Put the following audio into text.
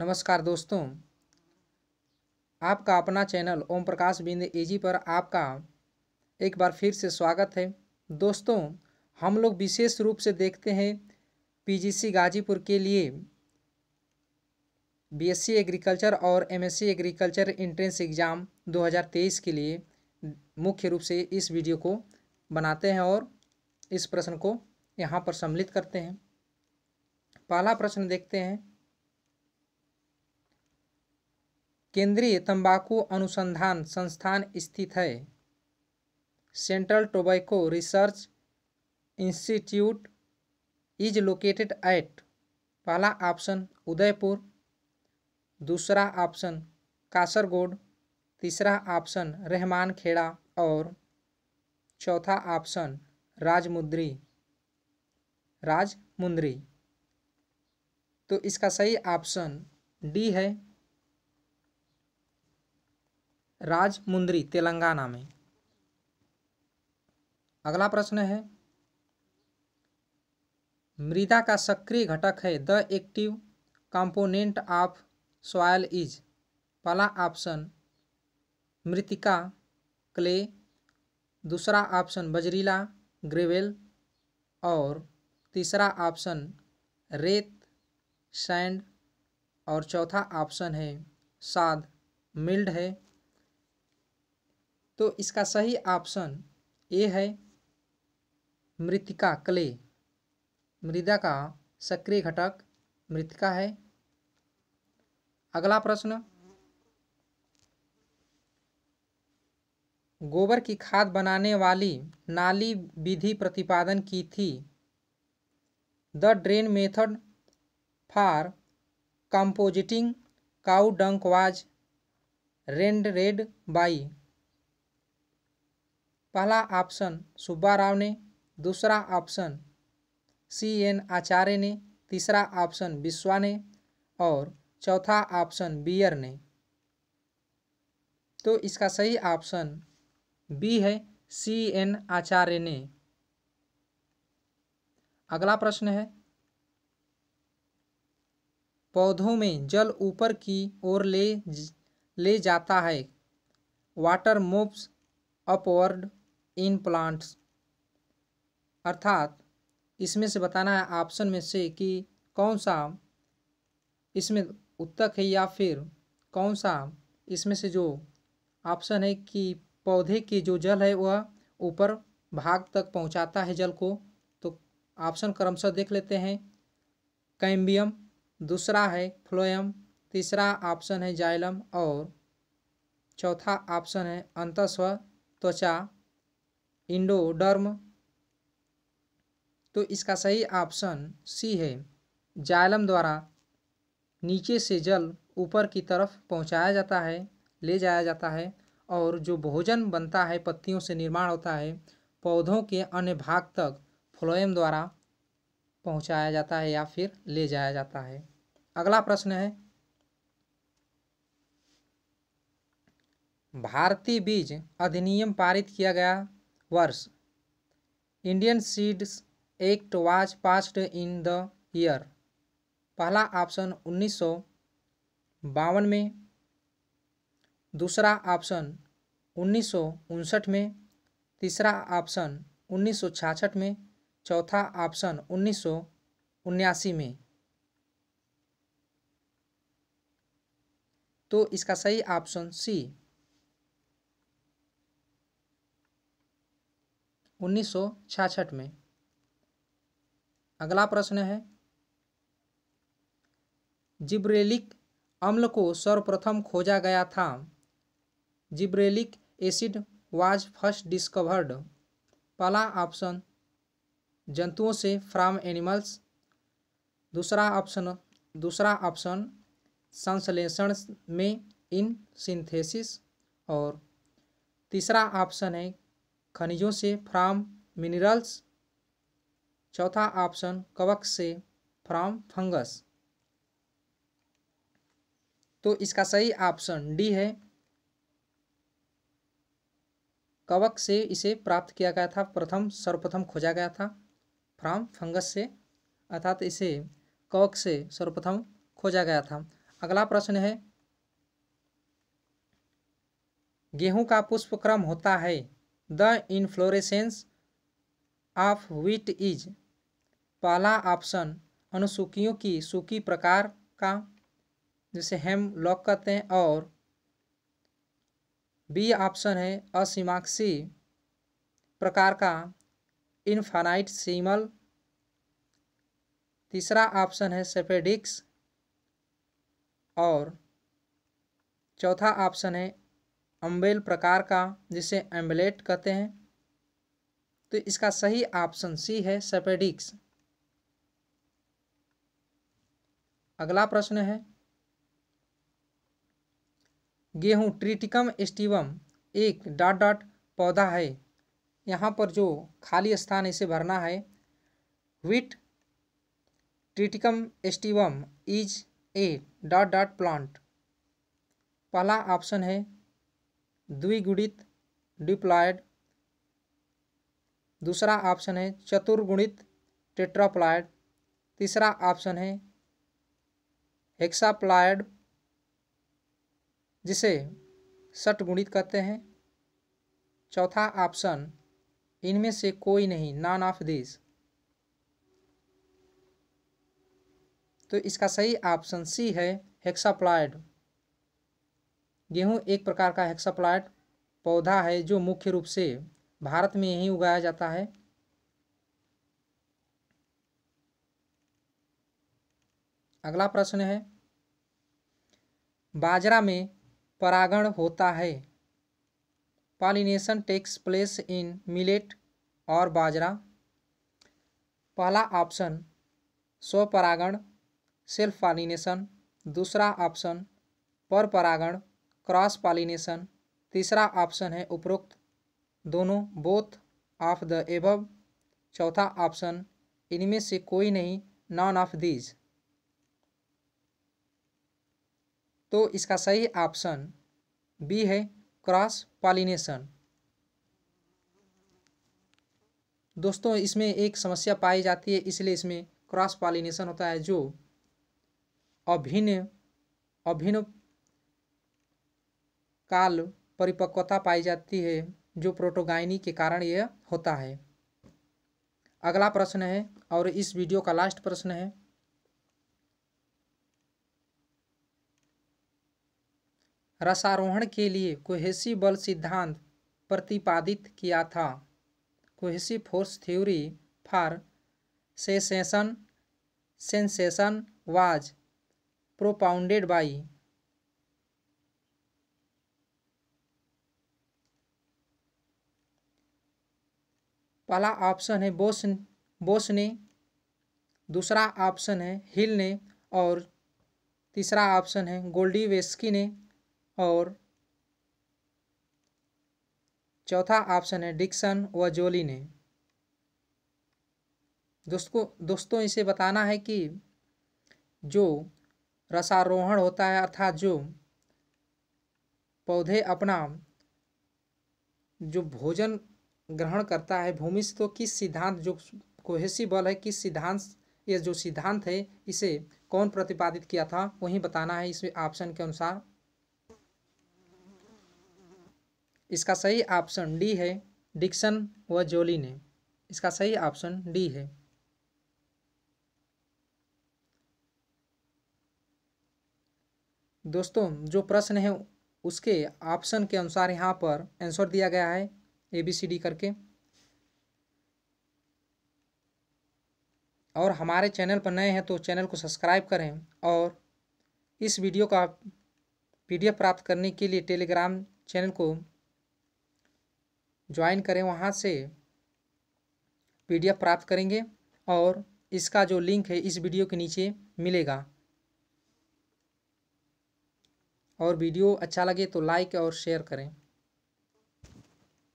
नमस्कार दोस्तों आपका अपना चैनल ओम प्रकाश बिंद एजी पर आपका एक बार फिर से स्वागत है दोस्तों हम लोग विशेष रूप से देखते हैं पीजीसी गाजीपुर के लिए बीएससी एग्रीकल्चर और एमएससी एग्रीकल्चर एंट्रेंस एग्ज़ाम 2023 के लिए मुख्य रूप से इस वीडियो को बनाते हैं और इस प्रश्न को यहाँ पर सम्मिलित करते हैं पहला प्रश्न देखते हैं केंद्रीय तंबाकू अनुसंधान संस्थान स्थित है central tobacco research institute is located at पहला ऑप्शन उदयपुर दूसरा ऑप्शन कासरगोड तीसरा ऑप्शन रहमान खेड़ा और चौथा ऑप्शन राजमुद्री राजमुंद्री तो इसका सही ऑप्शन डी है राजमुंद्री तेलंगाना में अगला प्रश्न है मृदा का सक्रिय घटक है the active component of soil is पहला ऑप्शन मृतिका क्ले दूसरा ऑप्शन बजरीला ग्रेवेल और तीसरा ऑप्शन रेत सैंड और चौथा ऑप्शन है साद मिल्ड है तो इसका सही ऑप्शन ए है मृतिका क्ले मृदा का सक्रिय घटक मृतिका है अगला प्रश्न गोबर की खाद बनाने वाली नाली विधि प्रतिपादन की थी the drain method for composting cow dung was rendered by पहला ऑप्शन सुब्बा राव ने दूसरा ऑप्शन सी एन आचार्य ने तीसरा ऑप्शन बिस्वा ने और चौथा ऑप्शन बियर ने तो इसका सही ऑप्शन बी है सी एन आचार्य ने अगला प्रश्न है पौधों में जल ऊपर की ओर ले ले जाता है water moves upward in plants अर्थात इसमें से बताना है ऑप्शन में से कि कौन सा इसमें उत्तक है या फिर कौन सा इसमें से जो ऑप्शन है कि पौधे के जो जल है वह ऊपर भाग तक पहुंचाता है जल को तो ऑप्शन क्रमशः देख लेते हैं कैम्बियम दूसरा है फ्लोयम तीसरा ऑप्शन है जाइलम और चौथा ऑप्शन है अंतस्व त्वचा इंडोडर्म तो इसका सही ऑप्शन सी है जालम द्वारा नीचे से जल ऊपर की तरफ पहुंचाया जाता है ले जाया जाता है और जो भोजन बनता है पत्तियों से निर्माण होता है पौधों के अन्य भाग तक फ्लोएम द्वारा पहुंचाया जाता है या फिर ले जाया जाता है अगला प्रश्न है भारतीय बीज अधिनियम पारित किया गया वर्ष Indian seeds act was passed in the year पहला ऑप्शन उन्नीस सौ बावन में दूसरा ऑप्शन उन्नीस सौ उनसठ में तीसरा ऑप्शन उन्नीस सौ छियासठ में चौथा ऑप्शन उन्नीस सौ उन्यासी में तो इसका सही ऑप्शन सी उन्नीस सौ में अगला प्रश्न है जिब्रेलिक अम्ल को सर्वप्रथम खोजा गया था gibberellic acid was first discovered पहला ऑप्शन जंतुओं से फ्राम एनिमल्स दूसरा ऑप्शन दूसरा ऑप्शन संश्लेषण में इन सिंथेसिस और तीसरा ऑप्शन है खनिजों से फ्राम मिनरल्स चौथा ऑप्शन कवक से फ्राम फंगस तो इसका सही ऑप्शन डी है कवक से इसे प्राप्त किया गया था प्रथम सर्वप्रथम खोजा गया था फ्राम फंगस से अर्थात इसे कवक से सर्वप्रथम खोजा गया था अगला प्रश्न है गेहूं का पुष्पक्रम होता है the inflorescence of wheat is पहला ऑप्शन अनुसूखियों की सूखी प्रकार का जिसे हेम लॉक कहते हैं और बी ऑप्शन है असीमाक्षी प्रकार का इनफानाइट सीमल तीसरा ऑप्शन है सेफेडिक्स और चौथा ऑप्शन है अम्बेल प्रकार का जिसे एम्बलेट कहते हैं तो इसका सही ऑप्शन सी है सेपेडिक्स अगला प्रश्न है गेहूं ट्रिटिकम एस्टिवम एक डॉट डॉट पौधा है यहाँ पर जो खाली स्थान इसे भरना है wheat triticum aestivum is a dot dot plant पहला ऑप्शन है द्विगुणित डिप्लाइड दूसरा ऑप्शन है चतुर्गुणित टेट्राप्लाइड तीसरा ऑप्शन है हेक्साप्लायड जिसे गुणित कहते हैं चौथा ऑप्शन इनमें से कोई नहीं नॉन ऑफ दिस तो इसका सही ऑप्शन सी है हेक्साप्लाइड गेहूँ एक प्रकार का हेक्साप्लाइट पौधा है जो मुख्य रूप से भारत में ही उगाया जाता है अगला प्रश्न है बाजरा में परागण होता है pollination takes place in millet और बाजरा पहला ऑप्शन स्वपरागण सेल्फ पॉलिनेशन दूसरा ऑप्शन पर परागण क्रॉस पॉलिनेशन तीसरा ऑप्शन है उपरोक्त दोनों बोथ ऑफ द एबव चौथा ऑप्शन इनमें से कोई नहीं नॉन ऑफ दीज तो इसका सही ऑप्शन बी है क्रॉस पॉलिनेशन दोस्तों इसमें एक समस्या पाई जाती है इसलिए इसमें क्रॉस पॉलिनेशन होता है जो अभिन्न अभिन्न काल परिपक्वता पाई जाती है जो प्रोटोगाइनी के कारण यह होता है अगला प्रश्न है और इस वीडियो का लास्ट प्रश्न है रसारोहण के लिए कोहेसी बल सिद्धांत प्रतिपादित किया था cohesion force theory for cessation sensation was propounded by पहला ऑप्शन है बोस बोस ने दूसरा ऑप्शन है हिल ने और तीसरा ऑप्शन है गोल्डी वेस्की ने और चौथा ऑप्शन है डिक्सन व जोली ने दोस्तों दोस्तों इसे बताना है कि जो रसारोहण होता है अर्थात जो पौधे अपना जो भोजन ग्रहण करता है भूमि से तो किस सिद्धांत जो कोहेसी बल है किस सिद्धांत ये जो सिद्धांत है इसे कौन प्रतिपादित किया था वही बताना है इसमें ऑप्शन के अनुसार इसका सही ऑप्शन डी है डिक्सन व जोली ने इसका सही ऑप्शन डी है दोस्तों जो प्रश्न है उसके ऑप्शन के अनुसार यहाँ पर आंसर दिया गया है ए बी सी डी करके और हमारे चैनल पर नए हैं तो चैनल को सब्सक्राइब करें और इस वीडियो का पीडीएफ प्राप्त करने के लिए टेलीग्राम चैनल को ज्वाइन करें वहाँ से पीडीएफ प्राप्त करेंगे और इसका जो लिंक है इस वीडियो के नीचे मिलेगा और वीडियो अच्छा लगे तो लाइक और शेयर करें